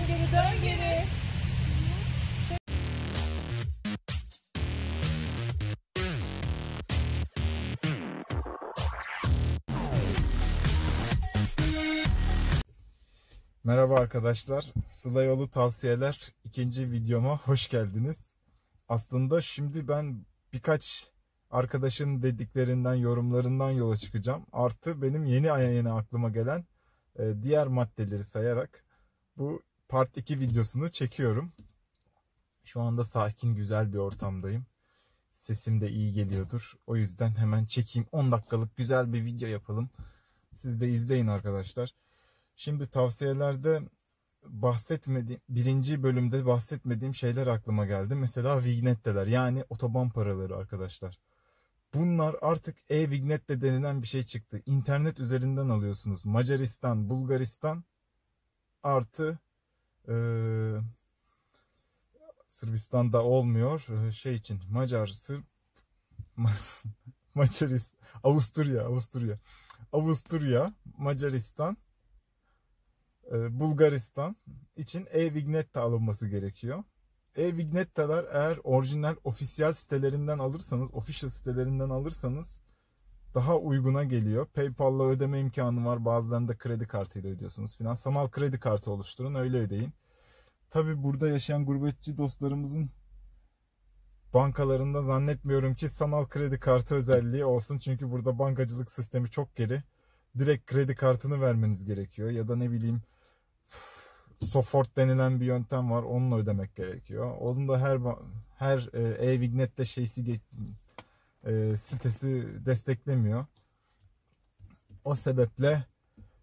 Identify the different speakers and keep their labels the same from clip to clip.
Speaker 1: Dön geri, dön geri. Merhaba arkadaşlar. Sıla Yolu Tavsiyeler ikinci videoma hoş geldiniz. Aslında şimdi ben birkaç arkadaşın dediklerinden, yorumlarından yola çıkacağım. Artı benim yeni yeni aklıma gelen e, diğer maddeleri sayarak bu part 2 videosunu çekiyorum. Şu anda sakin güzel bir ortamdayım. Sesim de iyi geliyordur. O yüzden hemen çekeyim. 10 dakikalık güzel bir video yapalım. Siz de izleyin arkadaşlar. Şimdi tavsiyelerde bahsetmediğim birinci bölümde bahsetmediğim şeyler aklıma geldi. Mesela vignetteler yani otoban paraları arkadaşlar. Bunlar artık e-vignette denilen bir şey çıktı. İnternet üzerinden alıyorsunuz. Macaristan, Bulgaristan artı ee, Sırbistan'da olmuyor. Ee, şey için Macar, Sırp, Macaristan Avusturya, Avusturya. Avusturya, Macaristan, e, Bulgaristan için e-vignetta alınması gerekiyor. E-vignettalar eğer orijinal ofisiyel sitelerinden alırsanız, official sitelerinden alırsanız daha uyguna geliyor. PayPal'la ödeme imkanı var. Bazılarında kredi kartıyla ödüyorsunuz filan. Sanal kredi kartı oluşturun öyle ödeyin. Tabi burada yaşayan gurbetçi dostlarımızın bankalarında zannetmiyorum ki sanal kredi kartı özelliği olsun. Çünkü burada bankacılık sistemi çok geri. Direkt kredi kartını vermeniz gerekiyor. Ya da ne bileyim Sofort denilen bir yöntem var. Onunla ödemek gerekiyor. Onun da her her e, e-vignette şeysi e, sitesi desteklemiyor. O sebeple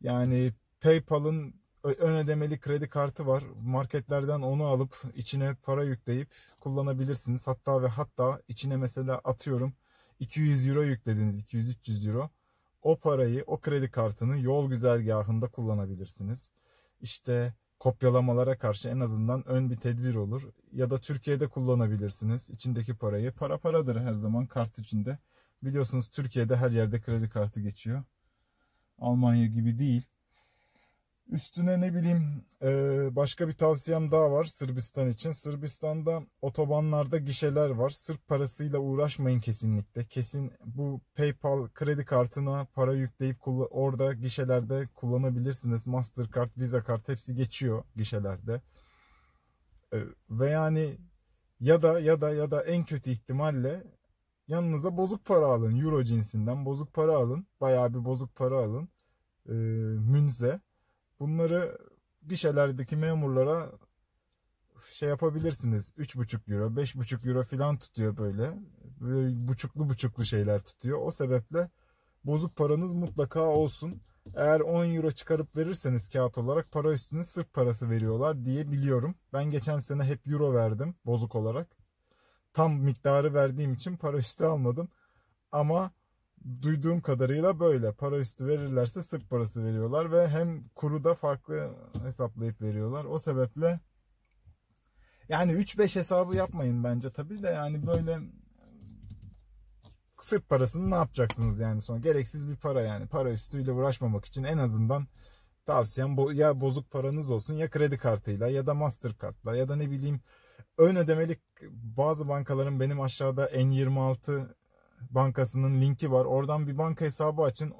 Speaker 1: yani PayPal'ın ön ödemeli kredi kartı var. Marketlerden onu alıp içine para yükleyip kullanabilirsiniz. Hatta ve hatta içine mesela atıyorum 200 euro yüklediniz 200-300 euro. O parayı o kredi kartını yol güzergahında kullanabilirsiniz. İşte kopyalamalara karşı en azından ön bir tedbir olur. Ya da Türkiye'de kullanabilirsiniz içindeki parayı. Para paradır her zaman kart içinde. Biliyorsunuz Türkiye'de her yerde kredi kartı geçiyor. Almanya gibi değil. Üstüne ne bileyim e, başka bir tavsiyem daha var Sırbistan için. Sırbistan'da otobanlarda gişeler var. Sırp parasıyla uğraşmayın kesinlikle. Kesin bu PayPal kredi kartına para yükleyip orada gişelerde kullanabilirsiniz. Mastercard, Visa kart hepsi geçiyor gişelerde. E, ve yani ya da ya da ya da en kötü ihtimalle yanınıza bozuk para alın. Euro cinsinden bozuk para alın. Bayağı bir bozuk para alın. E, münze Bunları gişelerdeki memurlara şey yapabilirsiniz. 3,5 euro, 5,5 euro falan tutuyor böyle. böyle. Buçuklu buçuklu şeyler tutuyor. O sebeple bozuk paranız mutlaka olsun. Eğer 10 euro çıkarıp verirseniz kağıt olarak para üstüne sırf parası veriyorlar diye biliyorum. Ben geçen sene hep euro verdim bozuk olarak. Tam miktarı verdiğim için para üstü almadım. Ama duyduğum kadarıyla böyle. Para üstü verirlerse sık parası veriyorlar ve hem kuru da farklı hesaplayıp veriyorlar. O sebeple yani 3-5 hesabı yapmayın bence tabi de yani böyle sırf parasını ne yapacaksınız yani sonra gereksiz bir para yani para üstüyle uğraşmamak için en azından tavsiyem bo ya bozuk paranız olsun ya kredi kartıyla ya da Mastercard'la ya da ne bileyim ön ödemelik bazı bankaların benim aşağıda N26 Bankası'nın linki var. Oradan bir banka hesabı açın.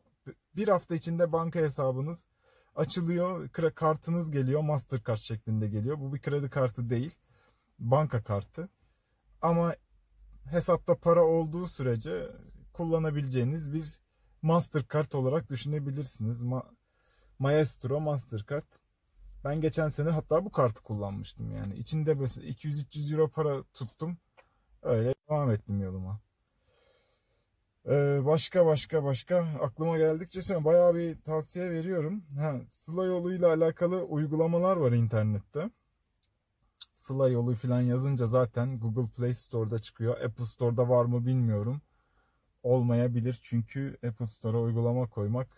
Speaker 1: Bir hafta içinde banka hesabınız açılıyor. Kartınız geliyor. Mastercard şeklinde geliyor. Bu bir kredi kartı değil. Banka kartı. Ama hesapta para olduğu sürece kullanabileceğiniz bir Mastercard olarak düşünebilirsiniz. Ma Maestro Mastercard. Ben geçen sene hatta bu kartı kullanmıştım yani. İçinde 200-300 euro para tuttum. Öyle devam ettim yoluma. Ee, başka başka başka aklıma geldikçe sonra bayağı bir tavsiye veriyorum. Ha, Sıla yoluyla alakalı uygulamalar var internette. Sıla yolu falan yazınca zaten Google Play Store'da çıkıyor. Apple Store'da var mı bilmiyorum. Olmayabilir çünkü Apple Store'a uygulama koymak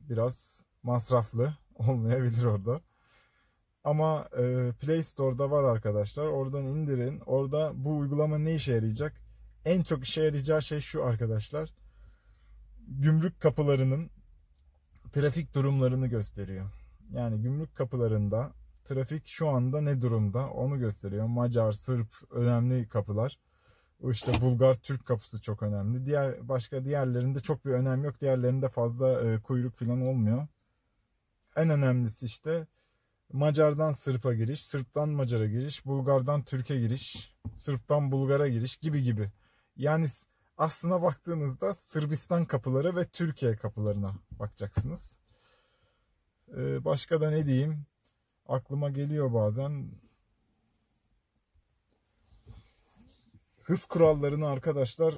Speaker 1: biraz masraflı olmayabilir orada. Ama e, Play Store'da var arkadaşlar. Oradan indirin. Orada bu uygulama ne işe yarayacak? en çok işe yarayacağı şey şu arkadaşlar. Gümrük kapılarının trafik durumlarını gösteriyor. Yani gümrük kapılarında trafik şu anda ne durumda onu gösteriyor. Macar, Sırp önemli kapılar. İşte Bulgar Türk kapısı çok önemli. Diğer başka diğerlerinde çok bir önem yok. Diğerlerinde fazla e, kuyruk falan olmuyor. En önemlisi işte Macar'dan Sırp'a giriş, Sırp'tan Macar'a giriş, Bulgar'dan Türk'e giriş, Sırp'tan Bulgar'a giriş gibi gibi. Yani aslına baktığınızda Sırbistan kapıları ve Türkiye kapılarına bakacaksınız. Ee, başka da ne diyeyim? Aklıma geliyor bazen. Hız kurallarını arkadaşlar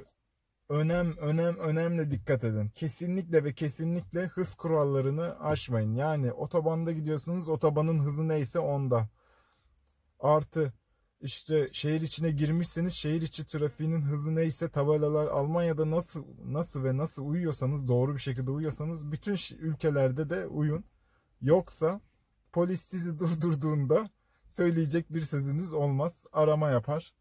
Speaker 1: önem önem önemle dikkat edin. Kesinlikle ve kesinlikle hız kurallarını aşmayın. Yani otobanda gidiyorsunuz otobanın hızı neyse onda. Artı işte şehir içine girmişseniz şehir içi trafiğinin hızı neyse tabelalar Almanya'da nasıl nasıl ve nasıl uyuyorsanız doğru bir şekilde uyuyorsanız bütün ülkelerde de uyun. Yoksa polis sizi durdurduğunda söyleyecek bir sözünüz olmaz. Arama yapar.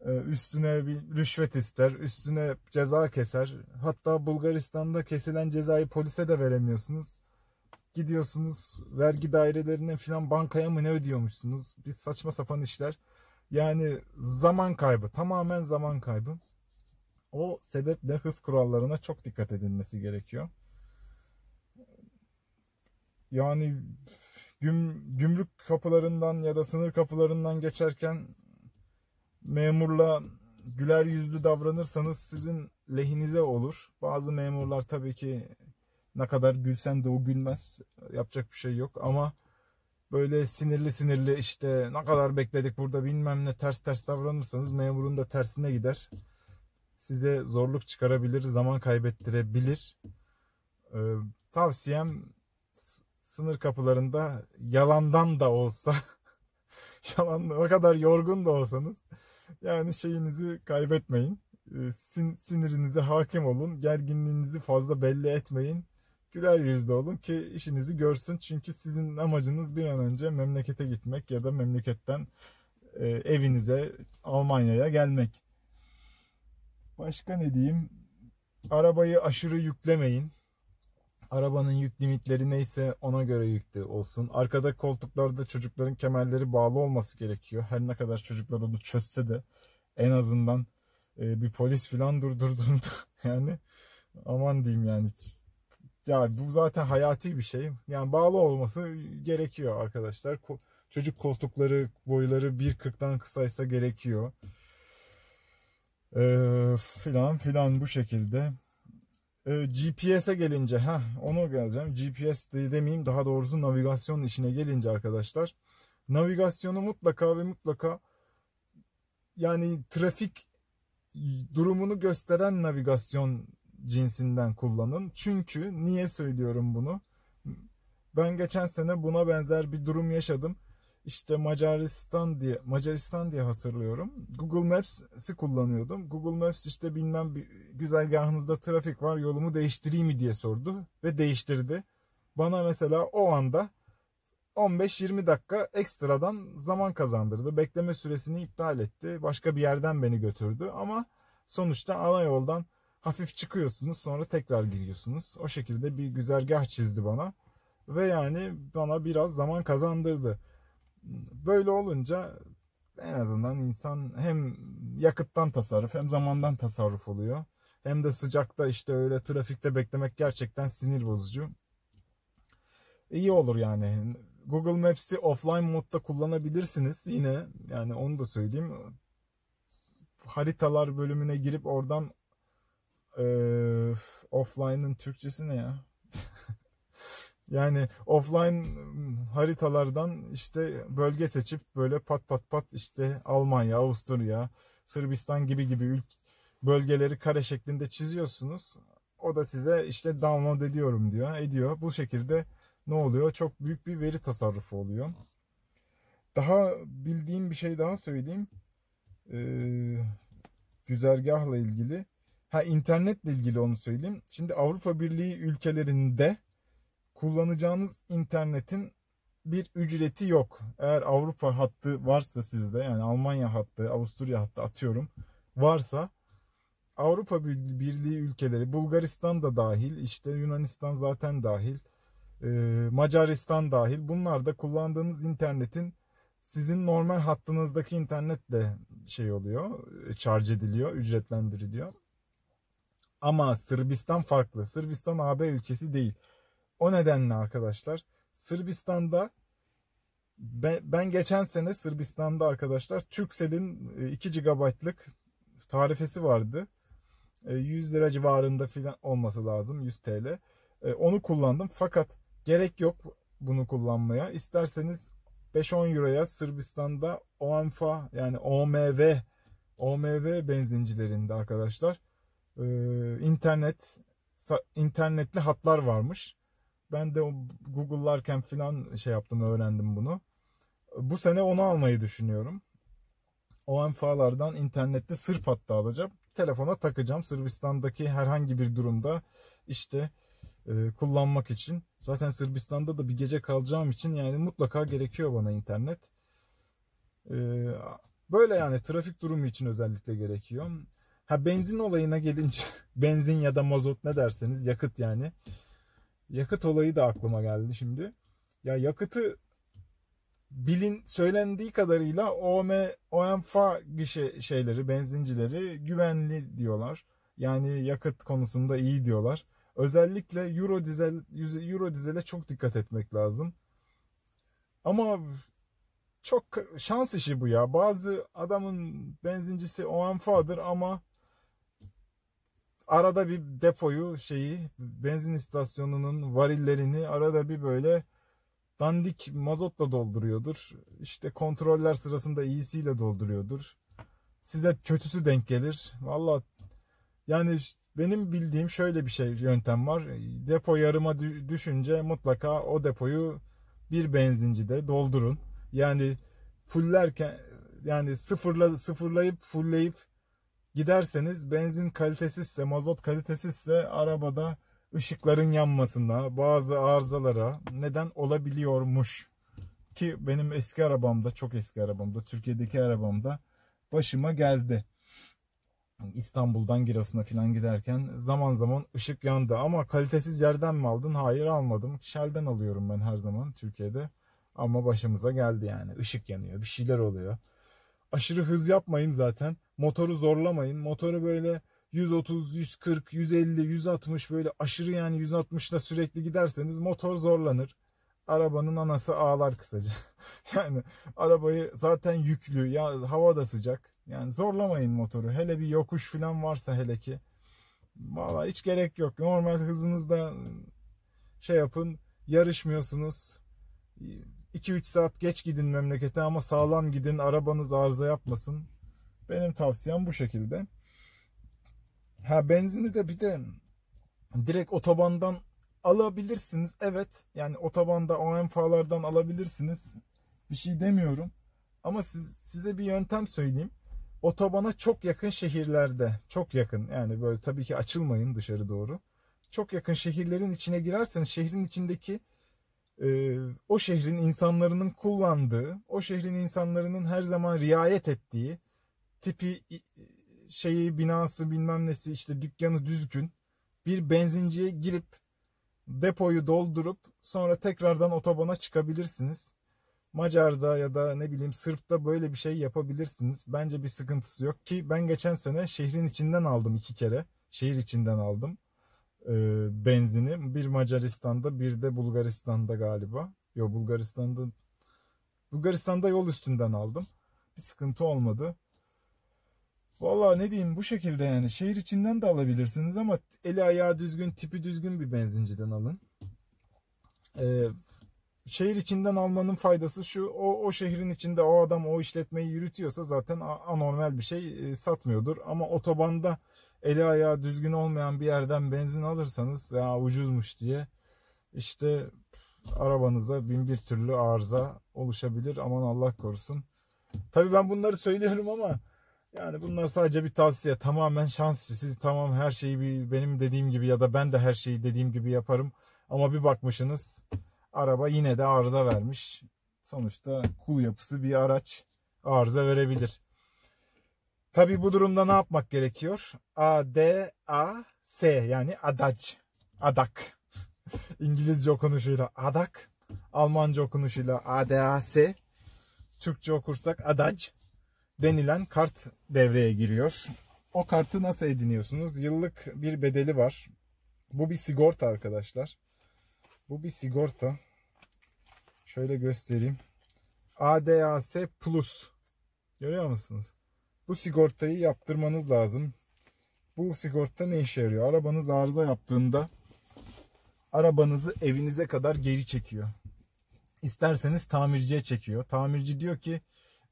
Speaker 1: Ee, üstüne bir rüşvet ister, üstüne ceza keser. Hatta Bulgaristan'da kesilen cezayı polise de veremiyorsunuz gidiyorsunuz vergi dairelerine filan bankaya mı ne ödüyormuşsunuz? Bir saçma sapan işler. Yani zaman kaybı, tamamen zaman kaybı. O sebeple hız kurallarına çok dikkat edilmesi gerekiyor. Yani güm, gümrük kapılarından ya da sınır kapılarından geçerken memurla güler yüzlü davranırsanız sizin lehinize olur. Bazı memurlar tabii ki ne kadar gülsen de o gülmez. Yapacak bir şey yok ama böyle sinirli sinirli işte ne kadar bekledik burada bilmem ne ters ters davranırsanız memurun da tersine gider. Size zorluk çıkarabilir, zaman kaybettirebilir. Ee, tavsiyem sınır kapılarında yalandan da olsa yalan ne kadar yorgun da olsanız yani şeyinizi kaybetmeyin. Ee, sin, sinirinize hakim olun. Gerginliğinizi fazla belli etmeyin güler yüzlü olun ki işinizi görsün. Çünkü sizin amacınız bir an önce memlekete gitmek ya da memleketten e, evinize Almanya'ya gelmek. Başka ne diyeyim? Arabayı aşırı yüklemeyin. Arabanın yük limitleri neyse ona göre yüklü olsun. Arkada koltuklarda çocukların kemerleri bağlı olması gerekiyor. Her ne kadar çocuklar onu çözse de en azından e, bir polis filan durdurduğunda yani aman diyeyim yani yani bu zaten hayati bir şey. Yani bağlı olması gerekiyor arkadaşlar. Çocuk koltukları boyları 1.40'dan kısaysa gerekiyor. Ee, filan filan bu şekilde. Ee, GPS'e gelince, ha onu geleceğim. GPS de demeyeyim daha doğrusu navigasyon işine gelince arkadaşlar. Navigasyonu mutlaka ve mutlaka yani trafik durumunu gösteren navigasyon cinsinden kullanın. Çünkü niye söylüyorum bunu? Ben geçen sene buna benzer bir durum yaşadım. İşte Macaristan diye Macaristan diye hatırlıyorum. Google Maps'i kullanıyordum. Google Maps işte bilmem bir güzergahınızda trafik var yolumu değiştireyim mi diye sordu ve değiştirdi. Bana mesela o anda 15-20 dakika ekstradan zaman kazandırdı. Bekleme süresini iptal etti. Başka bir yerden beni götürdü ama sonuçta ana yoldan hafif çıkıyorsunuz sonra tekrar giriyorsunuz. O şekilde bir güzergah çizdi bana ve yani bana biraz zaman kazandırdı. Böyle olunca en azından insan hem yakıttan tasarruf hem zamandan tasarruf oluyor. Hem de sıcakta işte öyle trafikte beklemek gerçekten sinir bozucu. İyi olur yani. Google Maps'i offline modda kullanabilirsiniz yine. Yani onu da söyleyeyim. Haritalar bölümüne girip oradan ee, offline'ın Türkçesi ne ya? yani offline ıı, haritalardan işte bölge seçip böyle pat pat pat işte Almanya, Avusturya, Sırbistan gibi gibi ülk bölgeleri kare şeklinde çiziyorsunuz. O da size işte download ediyorum diyor, ediyor. Bu şekilde ne oluyor? Çok büyük bir veri tasarrufu oluyor. Daha bildiğim bir şey daha söyleyeyim. Ee, güzergahla ilgili. Ha internetle ilgili onu söyleyeyim. Şimdi Avrupa Birliği ülkelerinde kullanacağınız internetin bir ücreti yok. Eğer Avrupa hattı varsa sizde yani Almanya hattı, Avusturya hattı atıyorum varsa Avrupa Birliği ülkeleri Bulgaristan da dahil işte Yunanistan zaten dahil e, Macaristan dahil bunlar da kullandığınız internetin sizin normal hattınızdaki internetle şey oluyor, e, charge ediliyor, ücretlendiriliyor. Ama Sırbistan farklı. Sırbistan AB ülkesi değil. O nedenle arkadaşlar Sırbistan'da ben, ben geçen sene Sırbistan'da arkadaşlar Turkcell'in 2 e, GB'lık tarifesi vardı. 100 e, lira civarında filan olması lazım 100 TL. E, onu kullandım fakat gerek yok bunu kullanmaya. İsterseniz 5-10 euroya Sırbistan'da OMFA yani OMV OMV benzincilerinde arkadaşlar e, internet internetli hatlar varmış. Ben de Google'larken filan şey yaptım öğrendim bunu. Bu sene onu almayı düşünüyorum. O enfalardan internetli sırf hatta alacağım. Telefona takacağım. Sırbistan'daki herhangi bir durumda işte e, kullanmak için. Zaten Sırbistan'da da bir gece kalacağım için yani mutlaka gerekiyor bana internet. E, böyle yani trafik durumu için özellikle gerekiyor. Ha benzin olayına gelince benzin ya da mazot ne derseniz yakıt yani. Yakıt olayı da aklıma geldi şimdi. Ya yakıtı bilin söylendiği kadarıyla OM, OMFA gişe şeyleri, benzincileri güvenli diyorlar. Yani yakıt konusunda iyi diyorlar. Özellikle Euro dizel Euro dizele çok dikkat etmek lazım. Ama çok şans işi bu ya. Bazı adamın benzincisi OMFA'dır ama arada bir depoyu şeyi benzin istasyonunun varillerini arada bir böyle dandik mazotla dolduruyordur. İşte kontroller sırasında iyisiyle dolduruyordur. Size kötüsü denk gelir. Valla yani benim bildiğim şöyle bir şey yöntem var. Depo yarıma düşünce mutlaka o depoyu bir benzincide doldurun. Yani fullerken yani sıfırla sıfırlayıp fullleyip giderseniz benzin kalitesizse, mazot kalitesizse arabada ışıkların yanmasına, bazı arızalara neden olabiliyormuş. Ki benim eski arabamda, çok eski arabamda, Türkiye'deki arabamda başıma geldi. İstanbul'dan Giresun'a falan giderken zaman zaman ışık yandı. Ama kalitesiz yerden mi aldın? Hayır almadım. Shell'den alıyorum ben her zaman Türkiye'de. Ama başımıza geldi yani. Işık yanıyor, bir şeyler oluyor aşırı hız yapmayın zaten. Motoru zorlamayın. Motoru böyle 130, 140, 150, 160 böyle aşırı yani 160'la sürekli giderseniz motor zorlanır. Arabanın anası ağlar kısaca. yani arabayı zaten yüklü ya hava da sıcak. Yani zorlamayın motoru. Hele bir yokuş falan varsa hele ki. Valla hiç gerek yok. Normal hızınızda şey yapın. Yarışmıyorsunuz 2-3 saat geç gidin memlekete ama sağlam gidin. Arabanız arıza yapmasın. Benim tavsiyem bu şekilde. Ha benzini de bir de direkt otobandan alabilirsiniz. Evet yani otobanda OMF'lardan alabilirsiniz. Bir şey demiyorum. Ama siz, size bir yöntem söyleyeyim. Otobana çok yakın şehirlerde, çok yakın yani böyle tabii ki açılmayın dışarı doğru. Çok yakın şehirlerin içine girerseniz şehrin içindeki e, o şehrin insanların kullandığı, o şehrin insanların her zaman riayet ettiği tipi şeyi binası bilmem nesi işte dükkanı düzgün bir benzinciye girip depoyu doldurup sonra tekrardan otobana çıkabilirsiniz. Macar'da ya da ne bileyim Sırp'ta böyle bir şey yapabilirsiniz. Bence bir sıkıntısı yok ki ben geçen sene şehrin içinden aldım iki kere. Şehir içinden aldım. E, benzini bir Macaristan'da bir de Bulgaristan'da galiba. Yo Bulgaristan'da Bulgaristan'da yol üstünden aldım. Bir sıkıntı olmadı. vallahi ne diyeyim bu şekilde yani şehir içinden de alabilirsiniz ama eli ayağı düzgün tipi düzgün bir benzinciden alın. Ee, şehir içinden almanın faydası şu o, o şehrin içinde o adam o işletmeyi yürütüyorsa zaten anormal bir şey e, satmıyordur. Ama otobanda eli ayağı düzgün olmayan bir yerden benzin alırsanız ya ucuzmuş diye işte arabanıza bin bir türlü arıza oluşabilir. Aman Allah korusun. Tabi ben bunları söylüyorum ama yani bunlar sadece bir tavsiye. Tamamen şans. Siz tamam her şeyi bir, benim dediğim gibi ya da ben de her şeyi dediğim gibi yaparım. Ama bir bakmışsınız araba yine de arıza vermiş. Sonuçta kul yapısı bir araç arıza verebilir. Tabi bu durumda ne yapmak gerekiyor? A, D, A, S yani adac, adak. İngilizce okunuşuyla adak, Almanca okunuşuyla A, D, A, S. Türkçe okursak adac denilen kart devreye giriyor. O kartı nasıl ediniyorsunuz? Yıllık bir bedeli var. Bu bir sigorta arkadaşlar. Bu bir sigorta. Şöyle göstereyim. ADAS Plus. Görüyor musunuz? Bu sigortayı yaptırmanız lazım. Bu sigorta ne işe yarıyor? Arabanız arıza yaptığında arabanızı evinize kadar geri çekiyor. İsterseniz tamirciye çekiyor. Tamirci diyor ki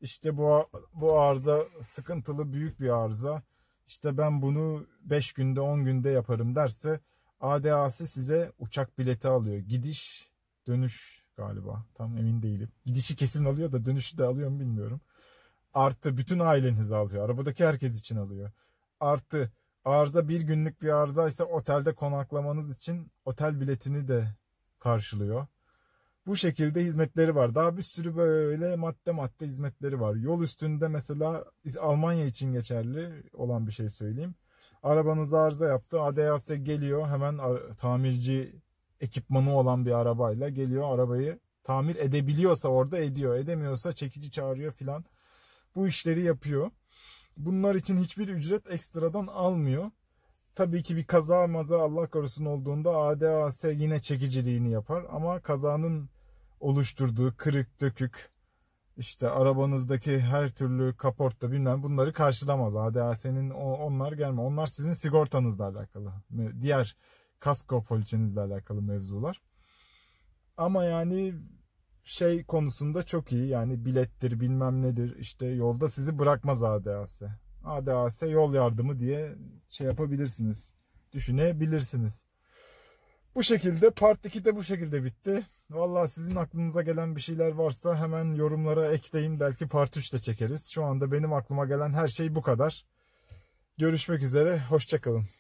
Speaker 1: işte bu bu arıza sıkıntılı büyük bir arıza. İşte ben bunu 5 günde 10 günde yaparım derse ADA'sı size uçak bileti alıyor. Gidiş dönüş galiba tam emin değilim. Gidişi kesin alıyor da dönüşü de alıyor mu bilmiyorum. Artı bütün aileniz alıyor. Arabadaki herkes için alıyor. Artı arıza bir günlük bir arıza ise otelde konaklamanız için otel biletini de karşılıyor. Bu şekilde hizmetleri var. Daha bir sürü böyle madde madde hizmetleri var. Yol üstünde mesela Almanya için geçerli olan bir şey söyleyeyim. Arabanız arıza yaptı. ADAS geliyor hemen tamirci ekipmanı olan bir arabayla geliyor arabayı tamir edebiliyorsa orada ediyor. Edemiyorsa çekici çağırıyor filan bu işleri yapıyor. Bunlar için hiçbir ücret ekstradan almıyor. Tabii ki bir kaza maza Allah korusun olduğunda ADAS yine çekiciliğini yapar ama kazanın oluşturduğu kırık dökük işte arabanızdaki her türlü kaporta bilmem bunları karşılamaz. ADAS'nin onlar gelme. Onlar sizin sigortanızla alakalı. Diğer kasko poliçenizle alakalı mevzular. Ama yani şey konusunda çok iyi. Yani bilettir bilmem nedir işte yolda sizi bırakmaz ADAS. ADAS yol yardımı diye şey yapabilirsiniz. Düşünebilirsiniz. Bu şekilde part 2 de bu şekilde bitti. Valla sizin aklınıza gelen bir şeyler varsa hemen yorumlara ekleyin. Belki part 3 de çekeriz. Şu anda benim aklıma gelen her şey bu kadar. Görüşmek üzere. Hoşçakalın.